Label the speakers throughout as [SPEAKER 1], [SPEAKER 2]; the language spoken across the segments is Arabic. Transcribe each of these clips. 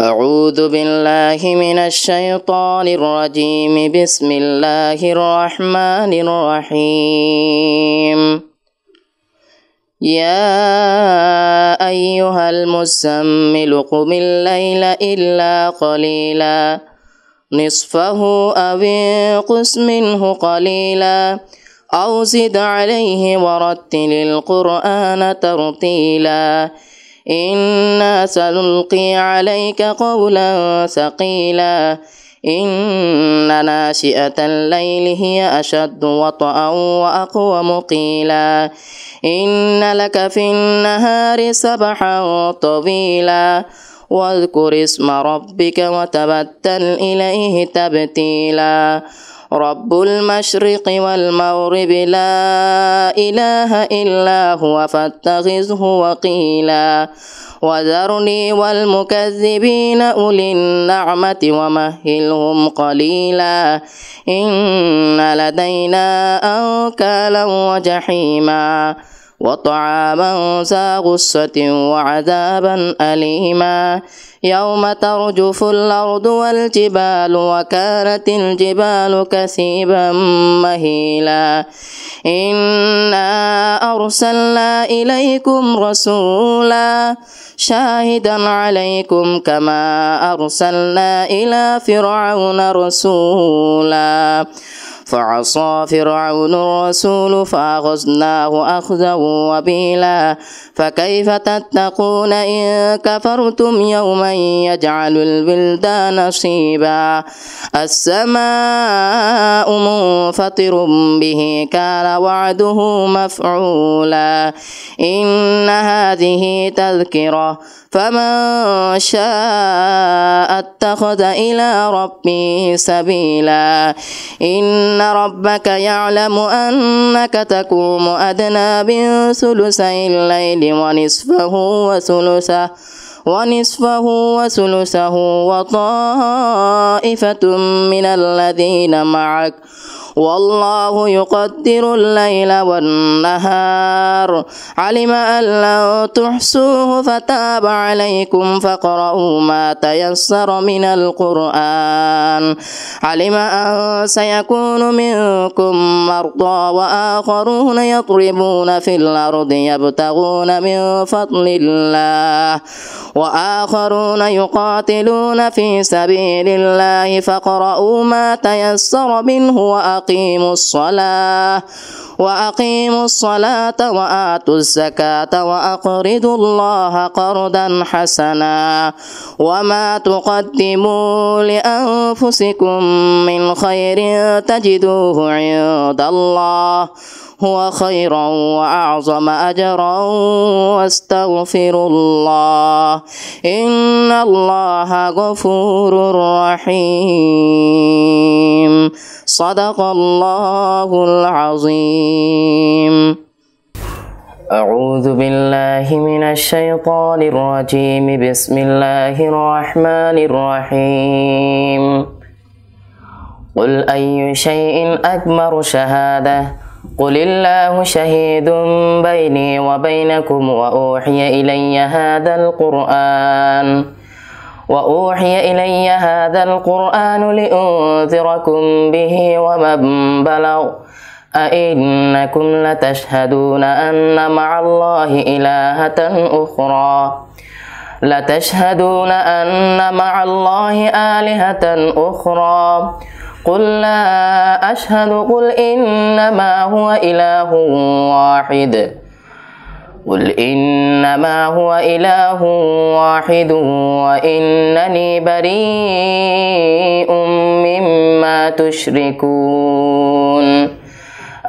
[SPEAKER 1] أعوذ بالله من الشيطان الرجيم بسم الله الرحمن الرحيم يا أيها المزمل قم الليل إلا قليلا نصفه أو انقص منه قليلا أو زد عليه ورتل القرآن ترتيلا إنا سنلقي عليك قولا ثقيلا إن ناشئة الليل هي أشد وطئا وأقوم قيلا إن لك في النهار سبحا طويلا واذكر اسم ربك وتبتل إليه تبتيلا رب المشرق والمغرب لا إله إلا هو فاتخذه وقيلا وذرني والمكذبين أولي النعمة ومهلهم قليلا إن لدينا أنكالا وجحيما وطعاما ذا غصة وعذابا أليما يوم ترجف الأرض والجبال وكانت الجبال كثيبا مهيلا إنا أرسلنا إليكم رسولا شاهدا عليكم كما أرسلنا إلى فرعون رسولا فعصى فرعون الرسول فأخذناه أخذا وبيلا فكيف تتقون إن كفرتم يوما يجعل البلد نصيبا السماء منفطر به كان وعده مفعولا إن هذه تذكرة فمن شاء اتخذ إلى ربه سبيلا إن إن ربك يعلم أنك تقوم أدنى من ثلثي الليل ونصفه وثلثه ونصفه وثلثه وطائفة من الذين معك والله يقدر الليل والنهار علم أن لن تحصوه فتاب عليكم فاقرؤوا ما تيسر من القرآن علم أن سيكون منكم مرضى وآخرون يضربون في الأرض يبتغون من فضل الله وآخرون يقاتلون في سبيل الله فاقرؤوا ما تيسر منه وآخرون وأقيموا الصلاة وأقيموا الصلاة وآتوا الزكاة وأقرضوا الله قرضا حسنا وما تقدموا لأنفسكم من خير تجدوه عند الله هو خيرا وأعظم أجرا واستغفر الله إن الله غفور رحيم صدق الله العظيم أعوذ بالله من الشيطان الرجيم بسم الله الرحمن الرحيم قل أي شيء أكبر شهادة قل الله شهيد بيني وبينكم وأوحي إلي هذا القرآن وأوحي إلي هذا القرآن لأنذركم به ومن بلغ أئنكم لتشهدون أن مع الله إلهة أخرى لتشهدون أن مع الله آلهة أخرى قل لا أشهد قل إنما هو إله واحد قل إنما هو إله واحد وإنني بريء مما تشركون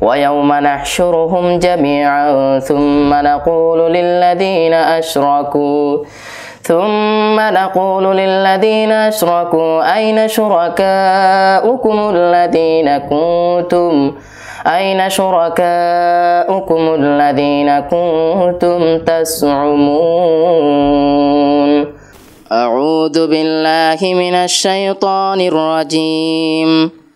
[SPEAKER 1] ويوم نحشرهم جميعا ثم نقول للذين أشركوا ثم نقول للذين أشركوا أين شركاؤكم الذين كنتم أين شركاؤكم الذين كنتم تزعمون أعوذ بالله من الشيطان الرجيم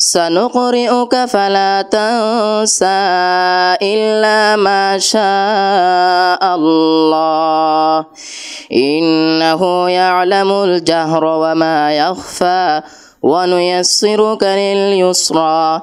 [SPEAKER 1] سنقرئك فلا تنسى إلا ما شاء الله إنه يعلم الجهر وما يخفى ونيسرك لليسرى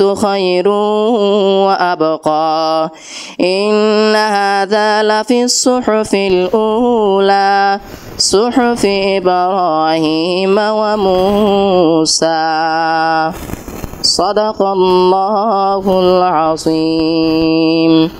[SPEAKER 1] خير وأبقى إن هذا لفي الصحف الأولى صحف إبراهيم وموسى صدق الله العظيم